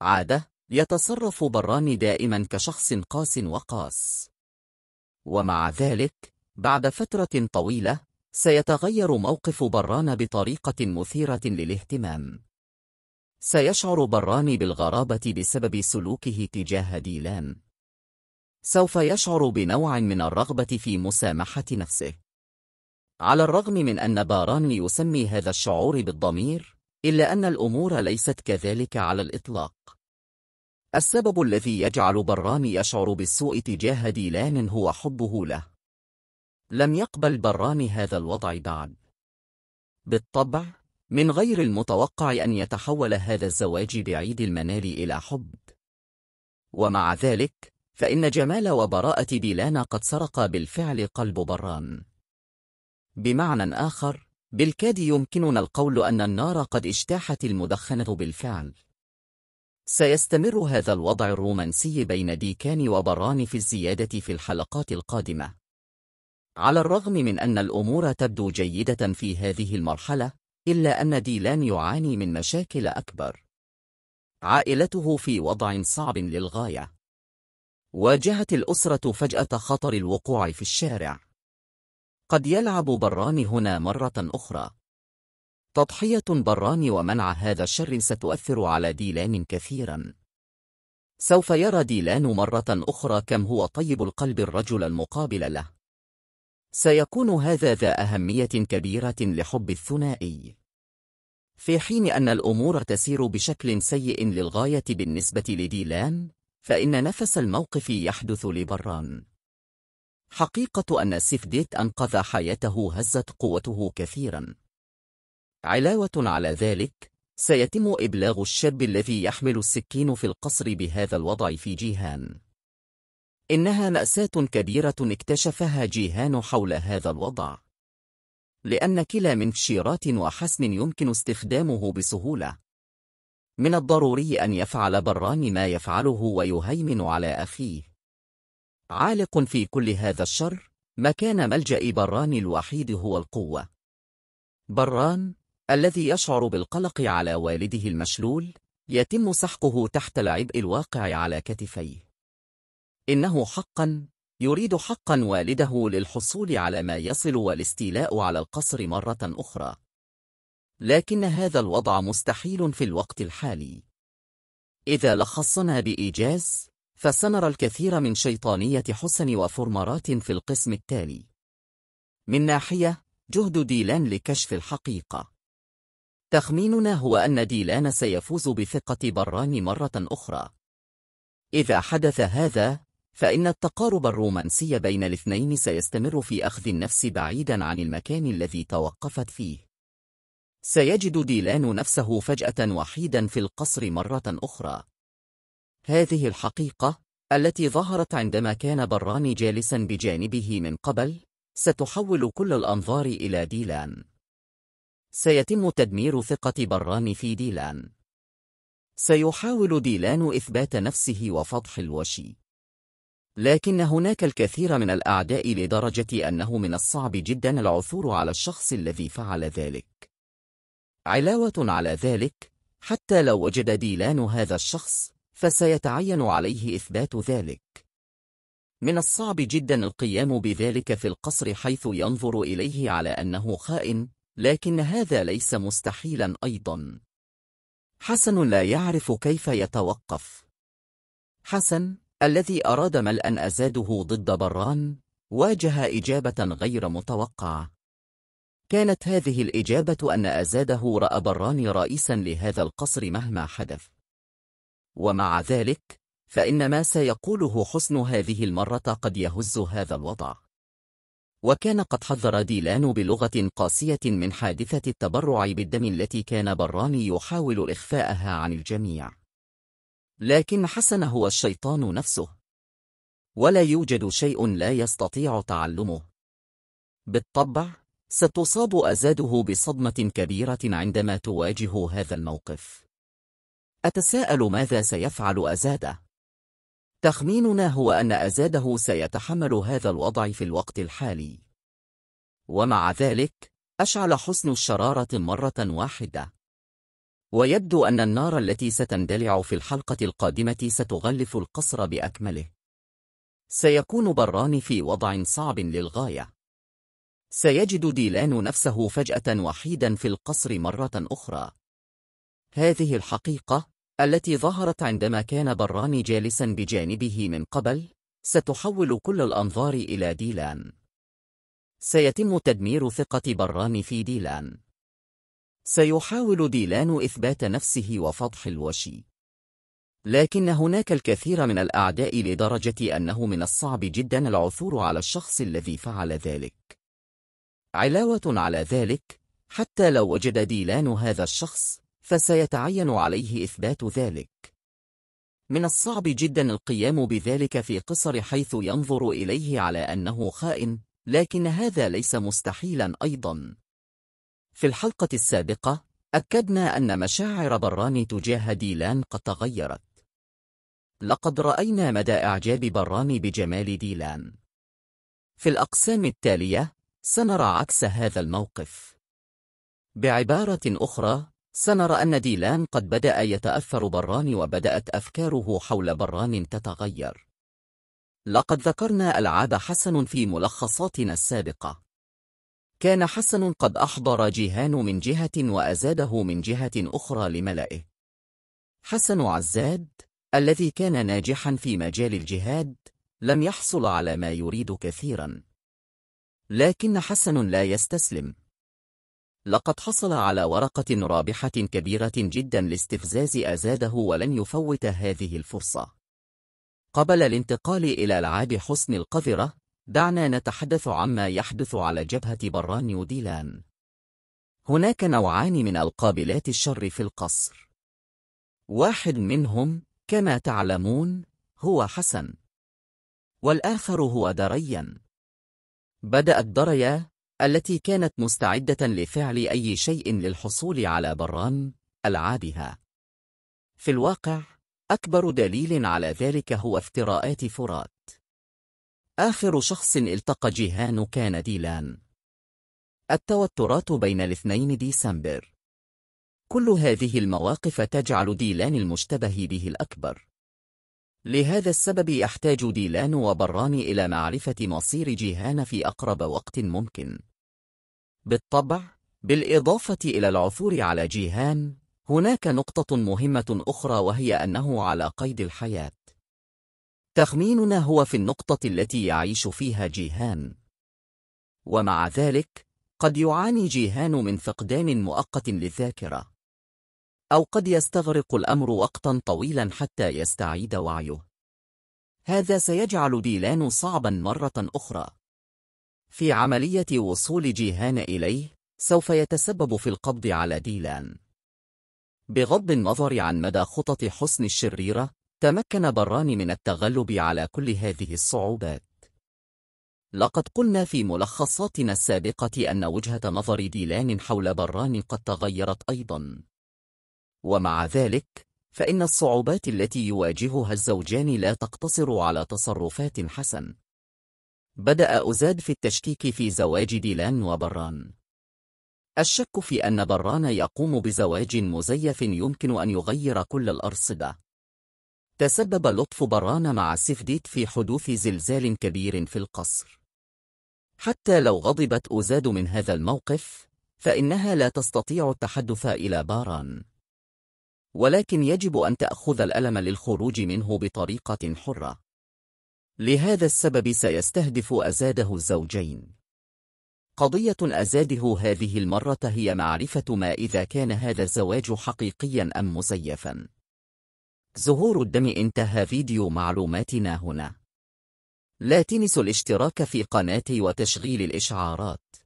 عادة يتصرف براني دائما كشخص قاس وقاس ومع ذلك بعد فترة طويلة سيتغير موقف بران بطريقة مثيرة للاهتمام سيشعر بران بالغرابة بسبب سلوكه تجاه ديلان سوف يشعر بنوع من الرغبة في مسامحة نفسه على الرغم من أن باران يسمي هذا الشعور بالضمير إلا أن الأمور ليست كذلك على الإطلاق السبب الذي يجعل برامي يشعر بالسوء تجاه ديلان هو حبه له لم يقبل برامي هذا الوضع بعد بالطبع من غير المتوقع أن يتحول هذا الزواج بعيد المنال إلى حب ومع ذلك فإن جمال وبراءة ديلان قد سرق بالفعل قلب برام بمعنى آخر بالكاد يمكننا القول أن النار قد اجتاحت المدخنة بالفعل سيستمر هذا الوضع الرومانسي بين ديكان وبران في الزيادة في الحلقات القادمة. على الرغم من أن الأمور تبدو جيدة في هذه المرحلة، إلا أن ديلان يعاني من مشاكل أكبر. عائلته في وضع صعب للغاية. واجهت الأسرة فجأة خطر الوقوع في الشارع. قد يلعب بران هنا مرة أخرى. تضحية بران ومنع هذا الشر ستؤثر على ديلان كثيرا سوف يرى ديلان مرة أخرى كم هو طيب القلب الرجل المقابل له سيكون هذا ذا أهمية كبيرة لحب الثنائي في حين أن الأمور تسير بشكل سيء للغاية بالنسبة لديلان فإن نفس الموقف يحدث لبران حقيقة أن سيفديت أنقذ حياته هزت قوته كثيراً علاوة على ذلك، سيتم إبلاغ الشاب الذي يحمل السكين في القصر بهذا الوضع في جيهان. إنها مأساة كبيرة اكتشفها جيهان حول هذا الوضع. لأن كلا من شيرات وحسن يمكن استخدامه بسهولة. من الضروري أن يفعل بران ما يفعله ويهيمن على أخيه. عالق في كل هذا الشر، مكان ملجأ بران الوحيد هو القوة. بران الذي يشعر بالقلق على والده المشلول يتم سحقه تحت العبء الواقع على كتفيه إنه حقا يريد حقا والده للحصول على ما يصل والاستيلاء على القصر مرة أخرى لكن هذا الوضع مستحيل في الوقت الحالي إذا لخصنا بإيجاز فسنرى الكثير من شيطانية حسن وفرمرات في القسم التالي من ناحية جهد ديلان لكشف الحقيقة تخميننا هو أن ديلان سيفوز بثقة بران مرة أخرى إذا حدث هذا فإن التقارب الرومانسي بين الاثنين سيستمر في أخذ النفس بعيدا عن المكان الذي توقفت فيه سيجد ديلان نفسه فجأة وحيدا في القصر مرة أخرى هذه الحقيقة التي ظهرت عندما كان بران جالسا بجانبه من قبل ستحول كل الأنظار إلى ديلان سيتم تدمير ثقة برام في ديلان سيحاول ديلان إثبات نفسه وفضح الوشي لكن هناك الكثير من الأعداء لدرجة أنه من الصعب جدا العثور على الشخص الذي فعل ذلك علاوة على ذلك حتى لو وجد ديلان هذا الشخص فسيتعين عليه إثبات ذلك من الصعب جدا القيام بذلك في القصر حيث ينظر إليه على أنه خائن لكن هذا ليس مستحيلا أيضا حسن لا يعرف كيف يتوقف حسن الذي أراد ملأ أزاده ضد بران واجه إجابة غير متوقعة كانت هذه الإجابة أن أزاده رأى بران رئيسا لهذا القصر مهما حدث ومع ذلك فإن ما سيقوله حسن هذه المرة قد يهز هذا الوضع وكان قد حذر ديلان بلغة قاسية من حادثة التبرع بالدم التي كان براني يحاول إخفاءها عن الجميع لكن حسن هو الشيطان نفسه ولا يوجد شيء لا يستطيع تعلمه بالطبع ستصاب أزاده بصدمة كبيرة عندما تواجه هذا الموقف أتساءل ماذا سيفعل أزاده تخميننا هو أن أزاده سيتحمل هذا الوضع في الوقت الحالي ومع ذلك أشعل حسن الشرارة مرة واحدة ويبدو أن النار التي ستندلع في الحلقة القادمة ستغلف القصر بأكمله سيكون بران في وضع صعب للغاية سيجد ديلان نفسه فجأة وحيدا في القصر مرة أخرى هذه الحقيقة التي ظهرت عندما كان براني جالسا بجانبه من قبل ستحول كل الأنظار إلى ديلان سيتم تدمير ثقة بران في ديلان سيحاول ديلان إثبات نفسه وفضح الوشي لكن هناك الكثير من الأعداء لدرجة أنه من الصعب جدا العثور على الشخص الذي فعل ذلك علاوة على ذلك حتى لو وجد ديلان هذا الشخص فسيتعين عليه إثبات ذلك من الصعب جدا القيام بذلك في قصر حيث ينظر إليه على أنه خائن لكن هذا ليس مستحيلا أيضا في الحلقة السابقة أكدنا أن مشاعر براني تجاه ديلان قد تغيرت لقد رأينا مدى إعجاب براني بجمال ديلان في الأقسام التالية سنرى عكس هذا الموقف بعبارة أخرى سنرى أن ديلان قد بدأ يتأثر بران وبدأت أفكاره حول بران تتغير لقد ذكرنا ألعاب حسن في ملخصاتنا السابقة كان حسن قد أحضر جيهان من جهة وأزاده من جهة أخرى لملئه حسن عزاد الذي كان ناجحا في مجال الجهاد لم يحصل على ما يريد كثيرا لكن حسن لا يستسلم لقد حصل على ورقة رابحة كبيرة جدا لاستفزاز أزاده ولن يفوت هذه الفرصة. قبل الانتقال إلى ألعاب حسن القذرة، دعنا نتحدث عما يحدث على جبهة بران وديلان هناك نوعان من القابلات الشر في القصر. واحد منهم، كما تعلمون، هو حسن. والآخر هو دريا. بدأت دريا التي كانت مستعدة لفعل أي شيء للحصول على بران ألعابها. في الواقع، أكبر دليل على ذلك هو افتراءات فرات. آخر شخص التقى جيهان كان ديلان. التوترات بين الاثنين ديسمبر كل هذه المواقف تجعل ديلان المشتبه به الأكبر لهذا السبب يحتاج ديلان وبران إلى معرفة مصير جيهان في أقرب وقت ممكن. بالطبع، بالإضافة إلى العثور على جيهان، هناك نقطة مهمة أخرى وهي أنه على قيد الحياة. تخميننا هو في النقطة التي يعيش فيها جيهان. ومع ذلك، قد يعاني جيهان من فقدان مؤقت للذاكرة. أو قد يستغرق الأمر وقتا طويلا حتى يستعيد وعيه هذا سيجعل ديلان صعبا مرة أخرى في عملية وصول جيهان إليه سوف يتسبب في القبض على ديلان بغض النظر عن مدى خطط حسن الشريرة تمكن بران من التغلب على كل هذه الصعوبات لقد قلنا في ملخصاتنا السابقة أن وجهة نظر ديلان حول بران قد تغيرت أيضاً ومع ذلك فإن الصعوبات التي يواجهها الزوجان لا تقتصر على تصرفات حسن بدأ أزاد في التشكيك في زواج ديلان وبران الشك في أن بران يقوم بزواج مزيف يمكن أن يغير كل الأرصدة تسبب لطف بران مع سيفديت في حدوث زلزال كبير في القصر حتى لو غضبت أزاد من هذا الموقف فإنها لا تستطيع التحدث إلى باران ولكن يجب أن تأخذ الألم للخروج منه بطريقة حرة. لهذا السبب سيستهدف أزاده الزوجين. قضية أزاده هذه المرة هي معرفة ما إذا كان هذا الزواج حقيقيا أم مزيفا. زهور الدم انتهى فيديو معلوماتنا هنا. لا تنسوا الاشتراك في قناتي وتشغيل الإشعارات.